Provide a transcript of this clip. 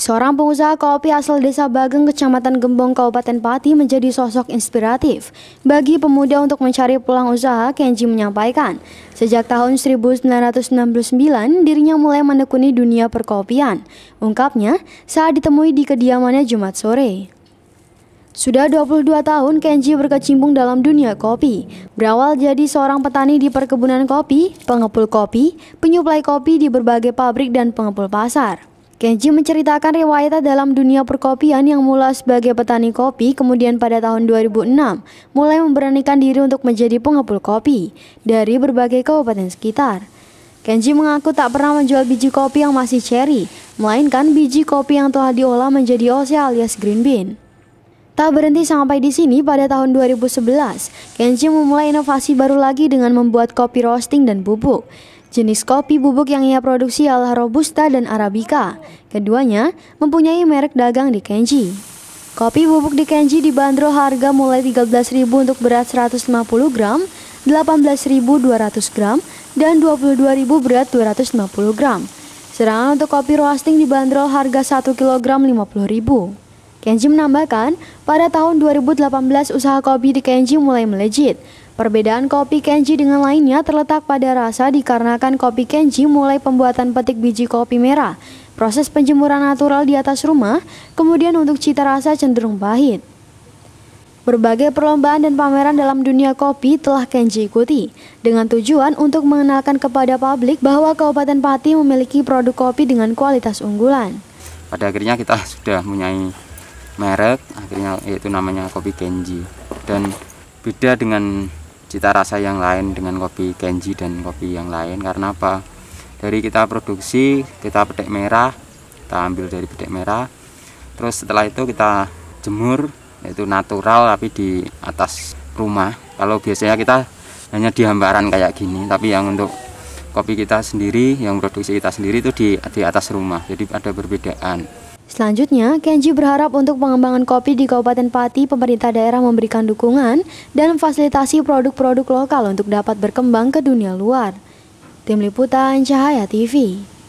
Seorang pengusaha kopi asal Desa Bageng, Kecamatan Gembong, Kabupaten Pati menjadi sosok inspiratif bagi pemuda untuk mencari pulang usaha, Kenji menyampaikan. Sejak tahun 1969, dirinya mulai menekuni dunia perkopian. Ungkapnya saat ditemui di kediamannya Jumat sore. Sudah 22 tahun Kenji berkecimpung dalam dunia kopi. Berawal jadi seorang petani di perkebunan kopi, pengepul kopi, penyuplai kopi di berbagai pabrik dan pengepul pasar. Kenji menceritakan riwayatnya dalam dunia perkopian yang mula sebagai petani kopi kemudian pada tahun 2006 mulai memberanikan diri untuk menjadi pengepul kopi dari berbagai kabupaten sekitar. Kenji mengaku tak pernah menjual biji kopi yang masih cherry, melainkan biji kopi yang telah diolah menjadi OC alias green bean. Tak berhenti sampai di sini pada tahun 2011, Kenji memulai inovasi baru lagi dengan membuat kopi roasting dan bubuk. Jenis kopi bubuk yang ia produksi adalah Robusta dan Arabica. Keduanya mempunyai merek dagang di Kenji. Kopi bubuk di Kenji dibanderol harga mulai 13.000 untuk berat 150 gram, 18.200 gram, dan 22.000 berat 250 gram. Sedangkan untuk kopi roasting dibanderol harga 1 kg 50.000. Kenji menambahkan, pada tahun 2018 usaha kopi di Kenji mulai melejit. Perbedaan kopi Kenji dengan lainnya terletak pada rasa dikarenakan kopi Kenji mulai pembuatan petik biji kopi merah, proses penjemuran natural di atas rumah, kemudian untuk cita rasa cenderung pahit. Berbagai perlombaan dan pameran dalam dunia kopi telah Kenji ikuti, dengan tujuan untuk mengenalkan kepada publik bahwa Kabupaten Pati memiliki produk kopi dengan kualitas unggulan. Pada akhirnya kita sudah mempunyai merek akhirnya yaitu namanya kopi Kenji dan beda dengan cita rasa yang lain dengan kopi Kenji dan kopi yang lain karena apa dari kita produksi kita petik merah kita ambil dari petik merah terus setelah itu kita jemur yaitu natural tapi di atas rumah kalau biasanya kita hanya di hambaran kayak gini tapi yang untuk kopi kita sendiri yang produksi kita sendiri itu di di atas rumah jadi ada perbedaan Selanjutnya, Kenji berharap untuk pengembangan kopi di Kabupaten Pati, pemerintah daerah memberikan dukungan dan fasilitasi produk-produk lokal untuk dapat berkembang ke dunia luar. Tim Liputan Cahaya TV